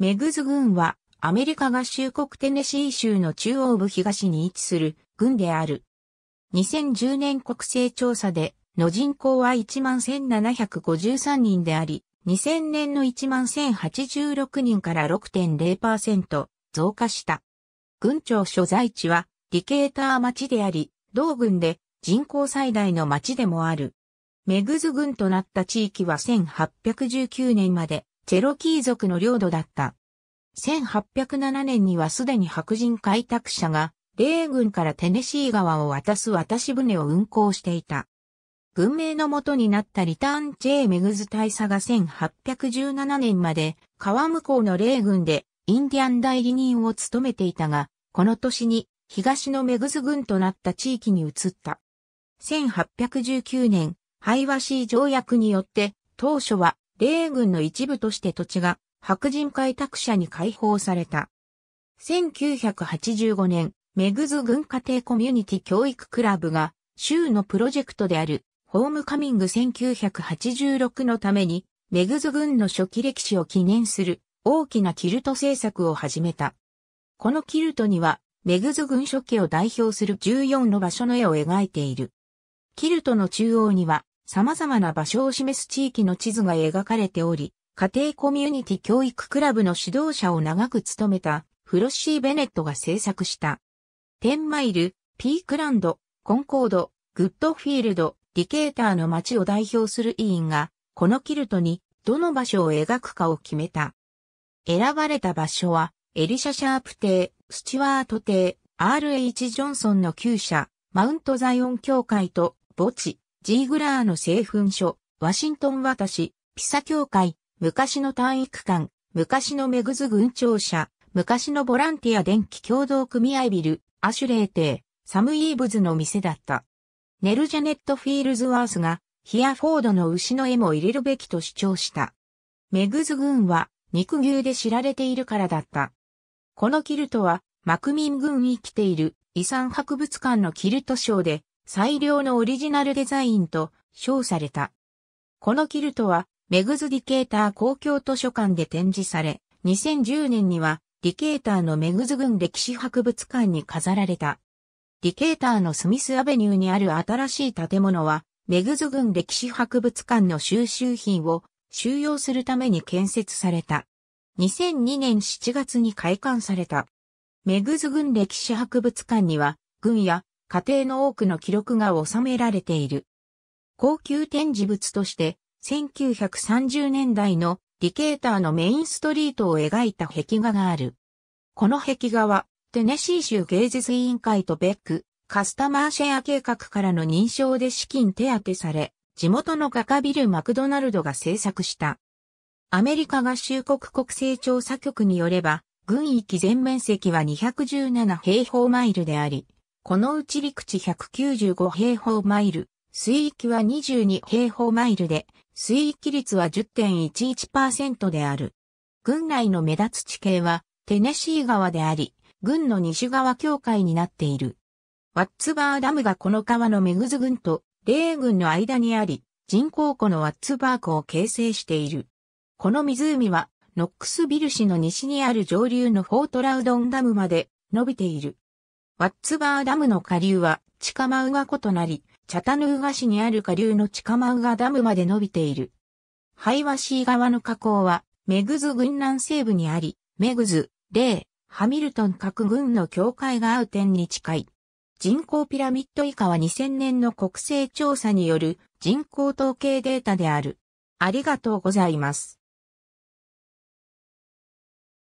メグズ郡はアメリカ合衆国テネシー州の中央部東に位置する郡である。2010年国勢調査での人口は11,753人であり、2000年の11,086人から6.0%増加した。郡庁所在地はディケーター町であり、同郡で人口最大の町でもある。メグズ郡となった地域は1819年までチェロキー族の領土だった。1807年にはすでに白人開拓者が、米軍からテネシー川を渡す渡し船を運航していた。文明の元になったリターン・ジェイ・メグズ大佐が1817年まで川向こうの米軍でインディアン代理人を務めていたが、この年に東のメグズ軍となった地域に移った。1819年、ハイワシー条約によって当初は米軍の一部として土地が白人開拓者に解放された。1985年、メグズ軍家庭コミュニティ教育クラブが州のプロジェクトであるホームカミング1986のためにメグズ軍の初期歴史を記念する大きなキルト制作を始めた。このキルトにはメグズ軍初期を代表する14の場所の絵を描いている。キルトの中央には様々な場所を示す地域の地図が描かれており、家庭コミュニティ教育クラブの指導者を長く務めたフロッシー・ベネットが制作した。テンマイル、ピークランド、コンコード、グッドフィールド、ディケーターの街を代表する委員が、このキルトにどの場所を描くかを決めた。選ばれた場所は、エリシャ・シャープ邸、スチュワート邸、RH・ ジョンソンの旧社、マウント・ザイオン教会と墓地、ジーグラーの製粉所、ワシントン渡し、ピサ協会、昔の体育館、昔のメグズ軍庁舎、昔のボランティア電気共同組合ビル、アシュレテー、サム・イーブズの店だった。ネル・ジャネット・フィールズワースが、ヒアフォードの牛の絵も入れるべきと主張した。メグズ軍は、肉牛で知られているからだった。このキルトは、マクミン軍に来ている遺産博物館のキルト賞で最良のオリジナルデザインと称された。このキルトは、メグズ・ディケーター公共図書館で展示され、2010年には、ディケーターのメグズ軍歴史博物館に飾られた。ディケーターのスミスアベニューにある新しい建物は、メグズ軍歴史博物館の収集品を収容するために建設された。2002年7月に開館された。メグズ軍歴史博物館には、軍や家庭の多くの記録が収められている。高級展示物として、1930年代のディケーターのメインストリートを描いた壁画がある。この壁画は、テネシー州芸術委員会とベック、カスタマーシェア計画からの認証で資金手当てされ、地元の画家ビル・マクドナルドが制作した。アメリカ合衆国国勢調査局によれば、軍域全面積は217平方マイルであり、このうち陸地195平方マイル、水域は22平方マイルで、水域率は10.11%である。軍内の目立つ地形は、テネシー川であり、軍の西側境界になっている。ワッツバーダムがこの川のメグズ軍と、レー軍の間にあり、人工湖のワッツバー湖を形成している。この湖は、ノックスビル市の西にある上流のフォートラウドンダムまで伸びている。ワッツバーダムの下流は、チカマウガ湖となり、チャタヌーガ市にある下流のチカマウガダムまで伸びている。ハイワシー側の河口は、メグズ軍南西部にあり、メグズ、レイ、ハミルトン各軍の境界が合う点に近い。人口ピラミッド以下は2000年の国勢調査による人口統計データである。ありがとうございます。